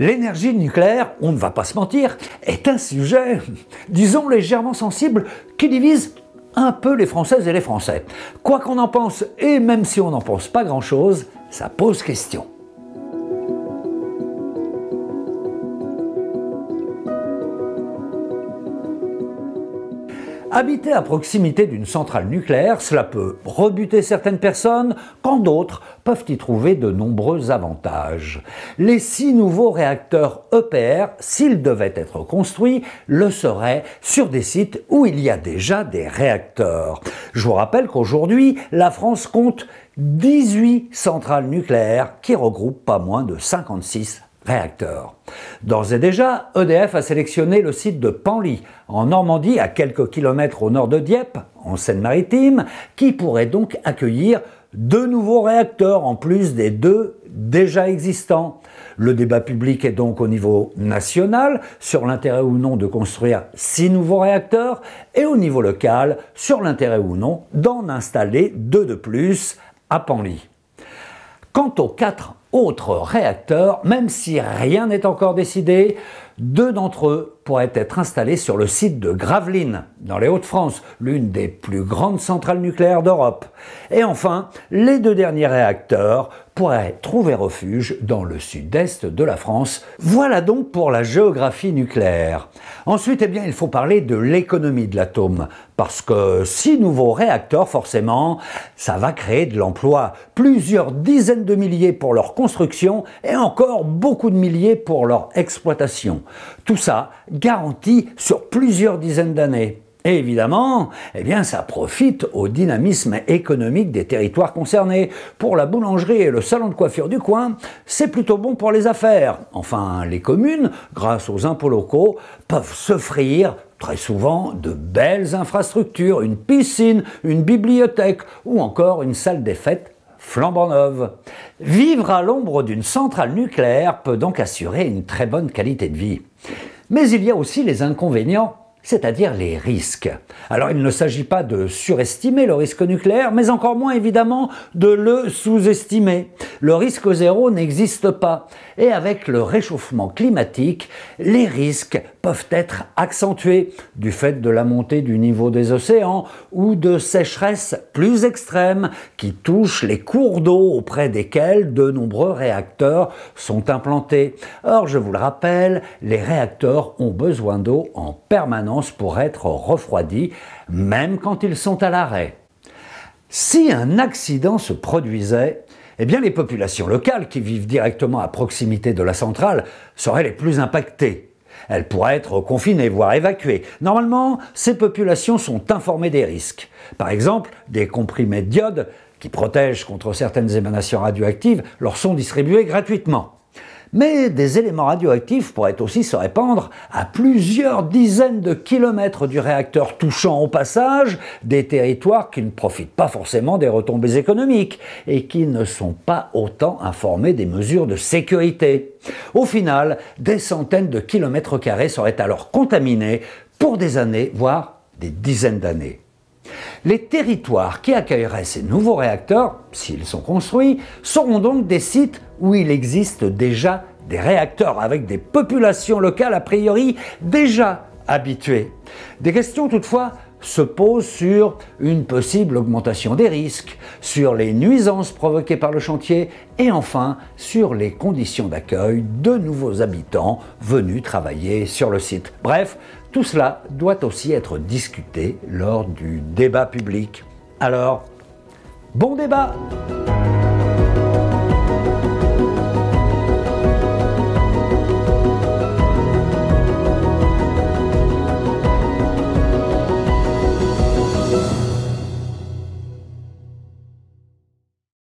L'énergie nucléaire, on ne va pas se mentir, est un sujet, disons légèrement sensible, qui divise un peu les Françaises et les Français. Quoi qu'on en pense, et même si on n'en pense pas grand-chose, ça pose question. Habiter à proximité d'une centrale nucléaire, cela peut rebuter certaines personnes, quand d'autres peuvent y trouver de nombreux avantages. Les six nouveaux réacteurs EPR, s'ils devaient être construits, le seraient sur des sites où il y a déjà des réacteurs. Je vous rappelle qu'aujourd'hui, la France compte 18 centrales nucléaires qui regroupent pas moins de 56 réacteurs. D'ores et déjà, EDF a sélectionné le site de Panly, en Normandie, à quelques kilomètres au nord de Dieppe, en Seine-Maritime, qui pourrait donc accueillir deux nouveaux réacteurs en plus des deux déjà existants. Le débat public est donc au niveau national sur l'intérêt ou non de construire six nouveaux réacteurs et au niveau local sur l'intérêt ou non d'en installer deux de plus à Panly. Quant aux quatre autres réacteurs, même si rien n'est encore décidé. Deux d'entre eux pourraient être installés sur le site de Gravelines, dans les Hauts-de-France, l'une des plus grandes centrales nucléaires d'Europe. Et enfin, les deux derniers réacteurs pourraient trouver refuge dans le sud-est de la France. Voilà donc pour la géographie nucléaire. Ensuite, eh bien, il faut parler de l'économie de l'atome, parce que six nouveaux réacteurs, forcément, ça va créer de l'emploi. Plusieurs dizaines de milliers pour leur construction et encore beaucoup de milliers pour leur exploitation. Tout ça garanti sur plusieurs dizaines d'années. Et évidemment, eh bien, ça profite au dynamisme économique des territoires concernés. Pour la boulangerie et le salon de coiffure du coin, c'est plutôt bon pour les affaires. Enfin, les communes, grâce aux impôts locaux, peuvent s'offrir très souvent de belles infrastructures, une piscine, une bibliothèque ou encore une salle des fêtes flambant neuve. Vivre à l'ombre d'une centrale nucléaire peut donc assurer une très bonne qualité de vie. Mais il y a aussi les inconvénients c'est-à-dire les risques. Alors il ne s'agit pas de surestimer le risque nucléaire, mais encore moins évidemment de le sous-estimer. Le risque zéro n'existe pas, et avec le réchauffement climatique, les risques peuvent être accentués du fait de la montée du niveau des océans ou de sécheresses plus extrêmes qui touchent les cours d'eau auprès desquels de nombreux réacteurs sont implantés. Or, je vous le rappelle, les réacteurs ont besoin d'eau en permanence pour être refroidis, même quand ils sont à l'arrêt. Si un accident se produisait, eh bien les populations locales qui vivent directement à proximité de la centrale seraient les plus impactées. Elles pourraient être confinées, voire évacuées. Normalement, ces populations sont informées des risques. Par exemple, des comprimés de diodes, qui protègent contre certaines émanations radioactives, leur sont distribués gratuitement mais des éléments radioactifs pourraient aussi se répandre à plusieurs dizaines de kilomètres du réacteur, touchant au passage des territoires qui ne profitent pas forcément des retombées économiques et qui ne sont pas autant informés des mesures de sécurité. Au final, des centaines de kilomètres carrés seraient alors contaminés pour des années, voire des dizaines d'années. Les territoires qui accueilleraient ces nouveaux réacteurs, s'ils sont construits, seront donc des sites où il existe déjà des réacteurs avec des populations locales a priori déjà habituées. Des questions toutefois se posent sur une possible augmentation des risques, sur les nuisances provoquées par le chantier et enfin sur les conditions d'accueil de nouveaux habitants venus travailler sur le site. Bref, tout cela doit aussi être discuté lors du débat public. Alors, bon débat